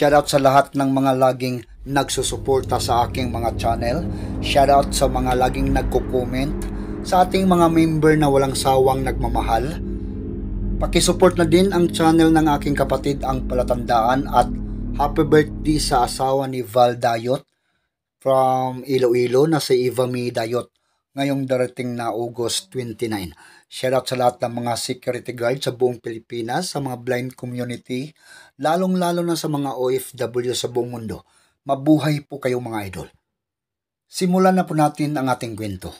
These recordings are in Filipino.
Shout out sa lahat ng mga laging nagsusuporta sa aking mga channel. Shout out sa mga laging nagko-comment. Sa ating mga member na walang sawang nagmamahal. Pakisupport na din ang channel ng aking kapatid ang palatandaan at happy birthday sa asawa ni Val Dayot from Iloilo na si Eva May Dayot ngayong darating na August 29 out sa lahat ng mga security guard sa buong Pilipinas, sa mga blind community, lalong-lalo na sa mga OFW sa buong mundo. Mabuhay po kayo mga idol. Simulan na po natin ang ating kwento.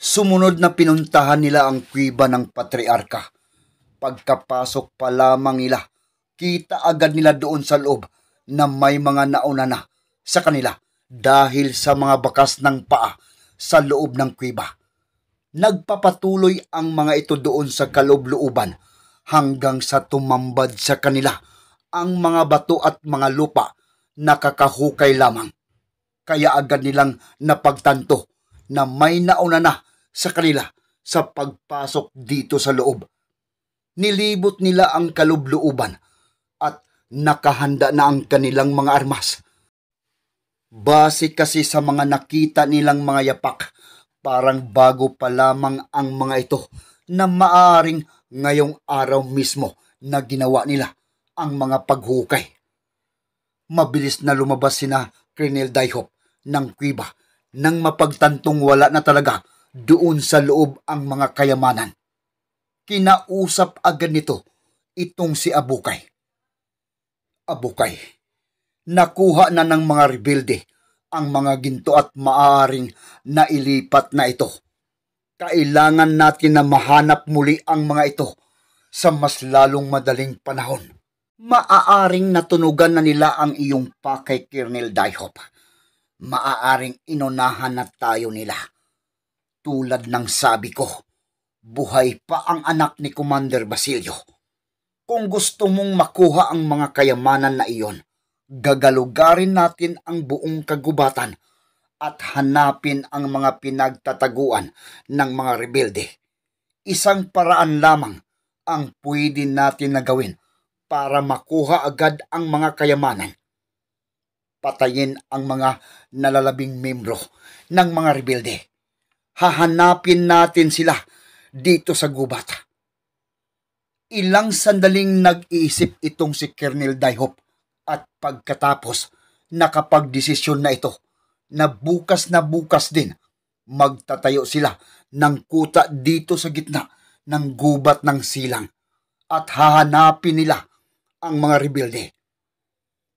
Sumunod na pinuntahan nila ang kuiba ng patriarka. Pagkapasok pa lamang nila, kita agad nila doon sa loob na may mga nauna na sa kanila dahil sa mga bakas ng paa sa loob ng kuiba. Nagpapatuloy ang mga ito doon sa kaloob hanggang sa tumambad sa kanila ang mga bato at mga lupa na kakahukay lamang. Kaya agad nilang napagtanto na may nauna na sa kanila sa pagpasok dito sa loob. Nilibot nila ang kalubluuban at nakahanda na ang kanilang mga armas Base kasi sa mga nakita nilang mga yapak, parang bago pa lamang ang mga ito na maaring ngayong araw mismo na ginawa nila ang mga paghukay. Mabilis na lumabas sina Colonel Dihop ng Cuba nang mapagtantong wala na talaga doon sa loob ang mga kayamanan. Kinausap agad nito itong si Abukay. Abukay nakuha na ng mga rebelde ang mga ginto at maaring nailipat na ito. Kailangan natin na mahanap muli ang mga ito sa mas lalong madaling panahon. Maaaring natunugan na nila ang iyong pa kay Colonel Dihop. Maaaring inunahan na tayo nila. Tulad ng sabi ko, buhay pa ang anak ni Commander Basilio. Kung gusto mong makuha ang mga kayamanan na iyon, gagalugarin natin ang buong kagubatan at hanapin ang mga pinagtataguan ng mga rebelde. Isang paraan lamang ang pwede natin na gawin para makuha agad ang mga kayamanan. Patayin ang mga nalalabing membro ng mga rebelde. Hahanapin natin sila dito sa gubat. Ilang sandaling nag-iisip itong si Colonel Dayhop at pagkatapos, nakapagdesisyon na ito na bukas na bukas din magtatayo sila ng kuta dito sa gitna ng gubat ng silang at hahanapin nila ang mga rebelde.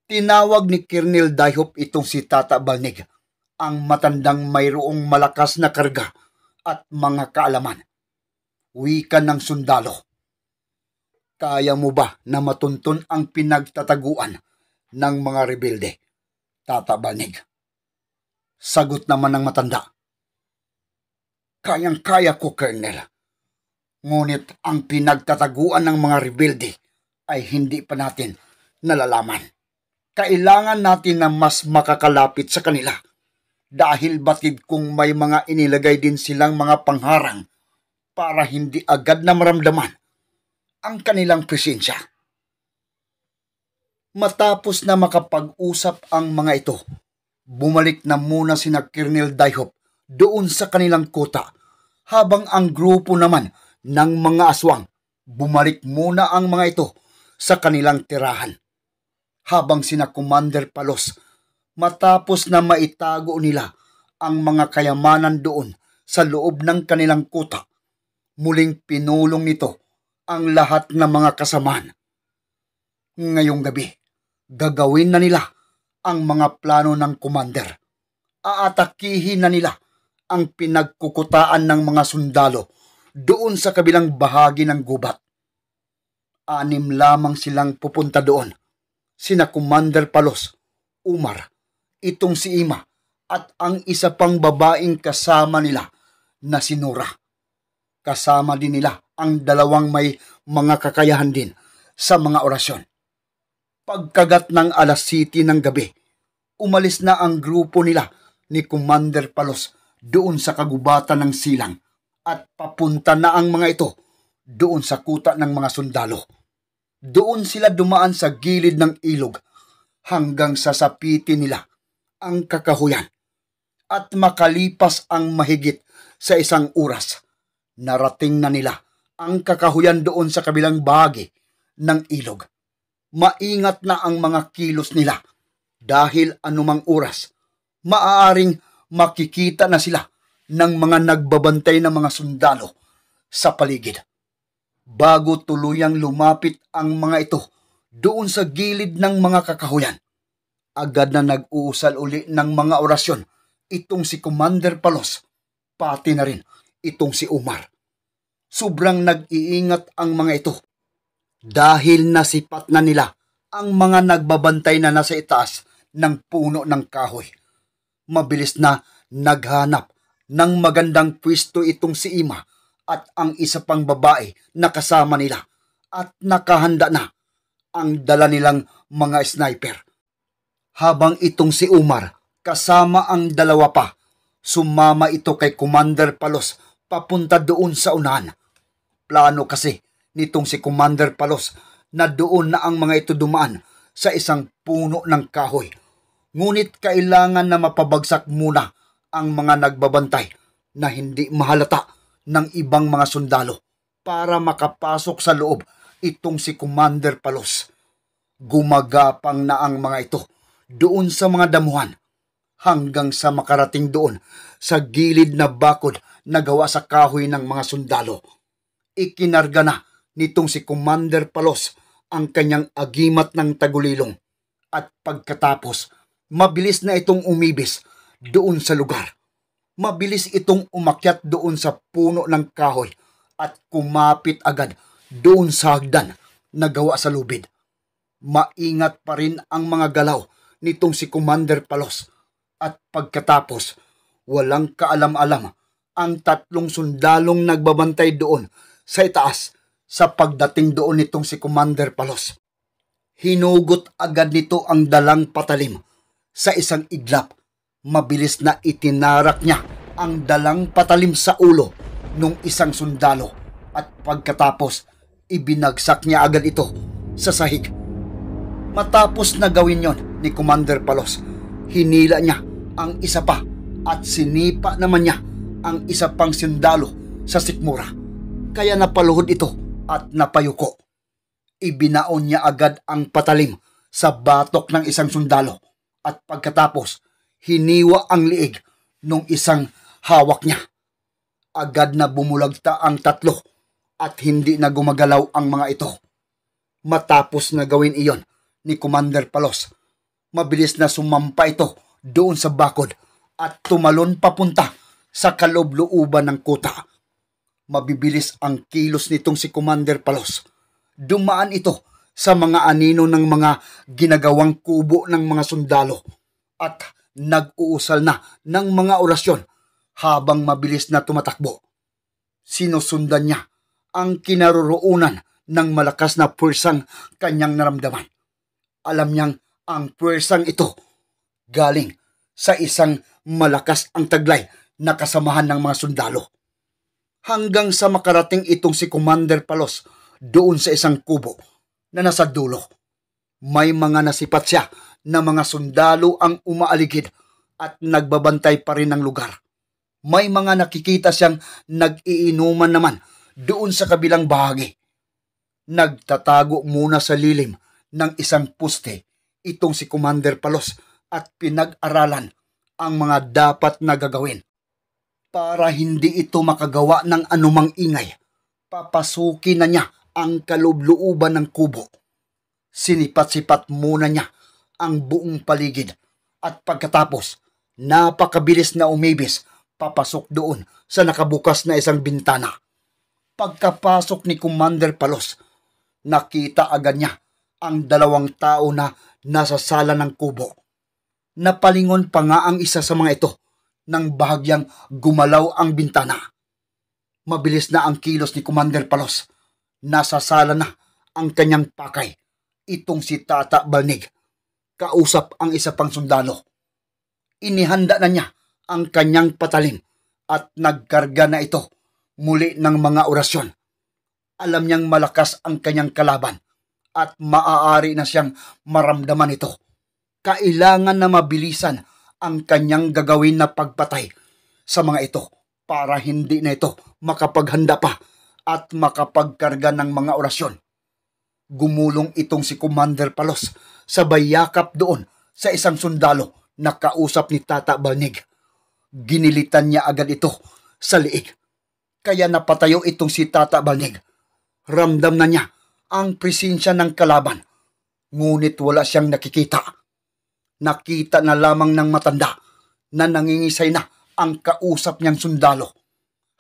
Tinawag ni Colonel Dayhop itong si Tata Balnig, ang matandang mayroong malakas na karga at mga kaalaman. Wika ng sundalo. Kaya mo ba na matuntun ang pinagtataguan ng mga rebelde. Tatabanig. Sagot naman ng matanda. Kayang-kaya ko, Colonel. Ngunit ang pinagtataguan ng mga rebelde ay hindi pa natin nalalaman. Kailangan natin na mas makakalapit sa kanila dahil batid kung may mga inilagay din silang mga pangharang para hindi agad na maramdaman ang kanilang presensya. Matapos na makapag-usap ang mga ito, bumalik na muna sina Colonel Dihop doon sa kanilang kota habang ang grupo naman ng mga aswang bumalik muna ang mga ito sa kanilang tirahan. Habang sina Commander Palos matapos na maitago nila ang mga kayamanan doon sa loob ng kanilang kota, muling pinulong nito ang lahat ng mga kasamaan. Ngayong gabi, Gagawin na nila ang mga plano ng commander. Aatakihin na nila ang pinagkukutaan ng mga sundalo doon sa kabilang bahagi ng gubat. Anim lamang silang pupunta doon. Sina Commander Palos, Umar, itong si Ima, at ang isa pang babaeng kasama nila na si Nora. Kasama din nila ang dalawang may mga kakayahan din sa mga orasyon. Pagkagat ng alas city ng gabi, umalis na ang grupo nila ni Commander Palos doon sa kagubatan ng silang at papunta na ang mga ito doon sa kuta ng mga sundalo. Doon sila dumaan sa gilid ng ilog hanggang sa sapiti nila ang kakahuyan. At makalipas ang mahigit sa isang oras, narating na nila ang kakahuyan doon sa kabilang bahagi ng ilog maingat na ang mga kilos nila dahil anumang oras, maaaring makikita na sila ng mga nagbabantay na mga sundalo sa paligid. Bago tuluyang lumapit ang mga ito doon sa gilid ng mga kakahuyan, agad na nag-uusal uli ng mga orasyon itong si Commander Palos, pati na rin itong si Umar. Sobrang nag-iingat ang mga ito dahil nasipat na nila ang mga nagbabantay na nasa itaas ng puno ng kahoy. Mabilis na naghanap ng magandang pwisto itong si Ima at ang isa pang babae na kasama nila at nakahanda na ang dala nilang mga sniper. Habang itong si Umar kasama ang dalawa pa, sumama ito kay Commander Palos papunta doon sa unahan. Plano kasi nitong si Commander Palos na doon na ang mga ito dumaan sa isang puno ng kahoy. Ngunit kailangan na mapabagsak muna ang mga nagbabantay na hindi mahalata ng ibang mga sundalo para makapasok sa loob itong si Commander Palos. Gumagapang na ang mga ito doon sa mga damuhan hanggang sa makarating doon sa gilid na bakod na gawa sa kahoy ng mga sundalo. Ikinarga na nitong si Commander Palos ang kanyang agimat ng tagulilong at pagkatapos mabilis na itong umibis doon sa lugar. Mabilis itong umakyat doon sa puno ng kahoy at kumapit agad doon sa hagdan na gawa sa lubid. Maingat pa rin ang mga galaw nitong si Commander Palos at pagkatapos walang kaalam-alam ang tatlong sundalong nagbabantay doon sa itaas sa pagdating doon nitong si Commander Palos. Hinugot agad nito ang dalang patalim sa isang iglap. Mabilis na itinarak niya ang dalang patalim sa ulo nung isang sundalo at pagkatapos ibinagsak niya agad ito sa sahig. Matapos na gawin yon ni Commander Palos, hinila niya ang isa pa at sinipa naman niya ang isa pang sundalo sa sikmura. Kaya napaluhod ito at napayuko. Ibinaon niya agad ang patalim sa batok ng isang sundalo at pagkatapos hiniwa ang liig nung isang hawak niya. Agad na bumulagta ang tatlo at hindi na gumagalaw ang mga ito. Matapos na gawin iyon ni Commander Palos, mabilis na sumampa ito doon sa bakod at tumalon papunta sa kaloob ng kuta Mabibilis ang kilos nitong si Commander Palos. Dumaan ito sa mga anino ng mga ginagawang kubo ng mga sundalo at nag-uusal na ng mga orasyon habang mabilis na tumatakbo. Sinusundan niya ang kinaroroonan ng malakas na pwersang kanyang naramdaman. Alam niyang ang pwersang ito galing sa isang malakas ang taglay na kasamahan ng mga sundalo hanggang sa makarating itong si Commander Palos doon sa isang kubo na nasa dulo. May mga nasipat siya na mga sundalo ang umaaligid at nagbabantay pa rin ng lugar. May mga nakikita siyang nag-iinuman naman doon sa kabilang bahagi. Nagtatago muna sa lilim ng isang puste itong si Commander Palos at pinag-aralan ang mga dapat na gagawin para hindi ito makagawa ng anumang ingay. Papasukin na niya ang kaloob ng kubo. Sinipat-sipat muna niya ang buong paligid at pagkatapos napakabilis na umibis papasok doon sa nakabukas na isang bintana. Pagkapasok ni Commander Palos, nakita agad niya ang dalawang tao na nasa sala ng kubo. Napalingon pa nga ang isa sa mga ito nang bahagyang gumalaw ang bintana. Mabilis na ang kilos ni Commander Palos. Nasasala na ang kanyang pakay. Itong si Tata Balnig. Kausap ang isa pang sundalo. Inihanda na niya ang kanyang patalim at nagkarga na ito muli ng mga orasyon. Alam niyang malakas ang kanyang kalaban at maaari na siyang maramdaman ito. Kailangan na mabilisan ang kanyang gagawin na pagpatay sa mga ito para hindi na ito makapaghanda pa at makapagkarga ng mga orasyon. Gumulong itong si Commander Palos sa bayakap doon sa isang sundalo na kausap ni Tata Banig. Ginilitan niya agad ito sa liig. Kaya napatayo itong si Tata Banig. Ramdam na niya ang presensya ng kalaban. Ngunit wala siyang nakikita nakita na lamang ng matanda na nangingisay na ang kausap niyang sundalo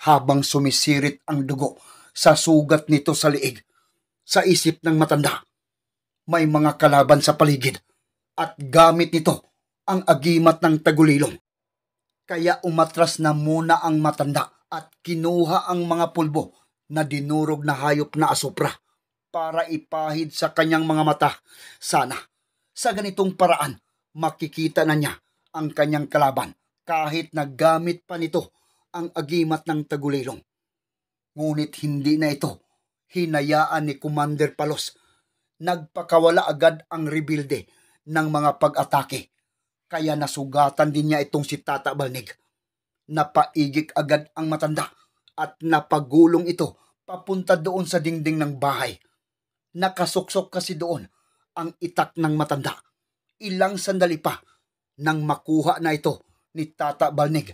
habang sumisirit ang dugo sa sugat nito sa liig. Sa isip ng matanda, may mga kalaban sa paligid at gamit nito ang agimat ng tagulilong. Kaya umatras na muna ang matanda at kinuha ang mga pulbo na dinurog na hayop na asupra para ipahid sa kanyang mga mata. Sana sa ganitong paraan makikita na niya ang kanyang kalaban kahit naggamit pa nito ang agimat ng tagulilong. Ngunit hindi na ito hinayaan ni Commander Palos. Nagpakawala agad ang rebuilde ng mga pag-atake. Kaya nasugatan din niya itong si Tata Balnig. Napaigik agad ang matanda at napagulong ito papunta doon sa dingding ng bahay. Nakasuksok kasi doon ang itak ng matanda ilang sandali pa nang makuha na ito ni Tata Balnig.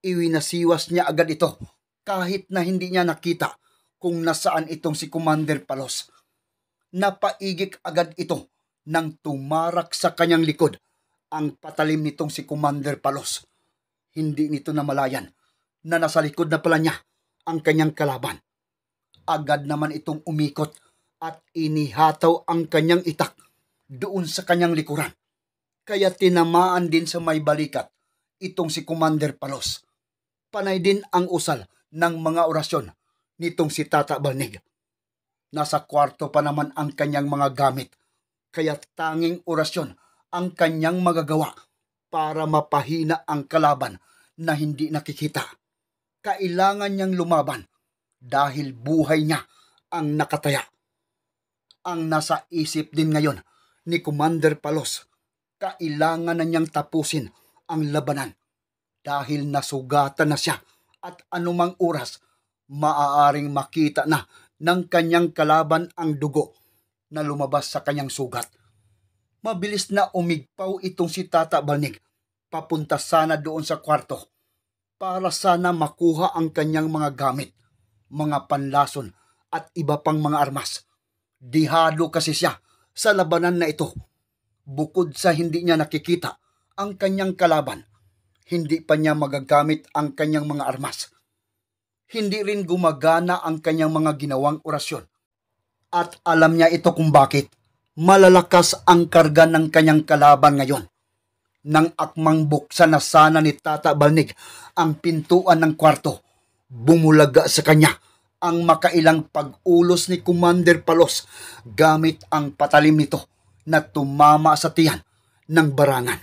Iwinasiwas niya agad ito kahit na hindi niya nakita kung nasaan itong si Commander Palos. Napaigik agad ito nang tumarak sa kanyang likod ang patalim nitong si Commander Palos. Hindi nito namalayan na nasa likod na pala niya ang kanyang kalaban. Agad naman itong umikot at inihataw ang kanyang itak doon sa kanyang likuran. Kaya tinamaan din sa may balikat itong si Commander Palos. Panay din ang usal ng mga orasyon nitong si Tata Balnig. Nasa kwarto pa naman ang kanyang mga gamit, kaya tanging orasyon ang kanyang magagawa para mapahina ang kalaban na hindi nakikita. Kailangan niyang lumaban dahil buhay niya ang nakataya. Ang nasa isip din ngayon ni Commander Palos. Kailangan na niyang tapusin ang labanan dahil nasugatan na siya at anumang oras maaaring makita na ng kanyang kalaban ang dugo na lumabas sa kanyang sugat. Mabilis na umigpaw itong si Tata Balnig papunta sana doon sa kwarto para sana makuha ang kanyang mga gamit, mga panlason at iba pang mga armas. Dihado kasi siya sa labanan na ito. Bukod sa hindi niya nakikita ang kanyang kalaban, hindi pa niya magagamit ang kanyang mga armas. Hindi rin gumagana ang kanyang mga ginawang orasyon. At alam niya ito kung bakit. Malalakas ang karga ng kanyang kalaban ngayon. Nang akmang buksan na sana ni Tata Balnig ang pintuan ng kwarto, bumulaga sa kanya ang makailang pag-ulos ni Commander Palos gamit ang patalim nito na tumama sa tiyan ng barangan.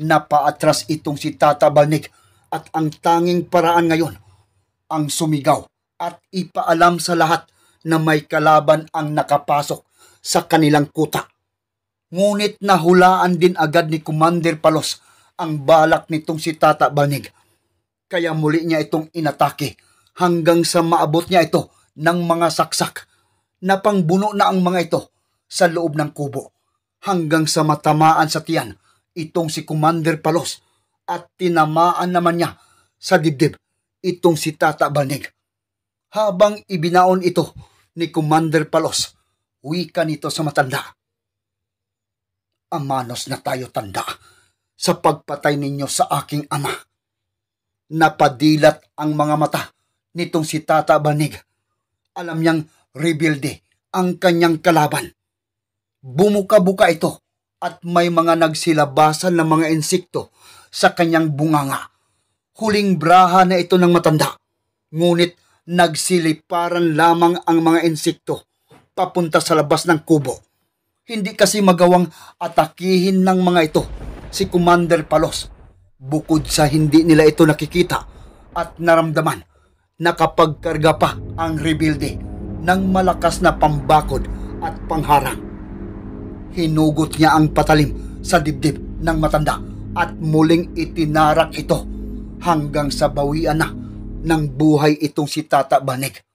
Napaatras itong si Tata Banig at ang tanging paraan ngayon ang sumigaw at ipaalam sa lahat na may kalaban ang nakapasok sa kanilang kuta. Ngunit nahulaan din agad ni Commander Palos ang balak nitong si Tata Banig. Kaya muli niya itong inatake hanggang sa maabot niya ito ng mga saksak na pangbuno na ang mga ito sa loob ng kubo hanggang sa matamaan sa tiyan itong si Commander Palos at tinamaan naman niya sa dibdib itong si Tata Banig. Habang ibinaon ito ni Commander Palos, wika nito sa matanda. Amanos na tayo tanda sa pagpatay ninyo sa aking ama. Napadilat ang mga mata nitong si Tata Banig. Alam niyang rebuilde ang kanyang kalaban. Bumuka-buka ito at may mga nagsilabasan ng mga insekto sa kanyang bunganga. Huling braha na ito ng matanda. Ngunit nagsiliparan lamang ang mga insekto papunta sa labas ng kubo. Hindi kasi magawang atakihin ng mga ito si Commander Palos bukod sa hindi nila ito nakikita at naramdaman nakapagkarga pa ang rebilde ng malakas na pambakod at pangharang. Hinugot niya ang patalim sa dibdib ng matanda at muling itinarak ito hanggang sa bawian na ng buhay itong si Tata Banig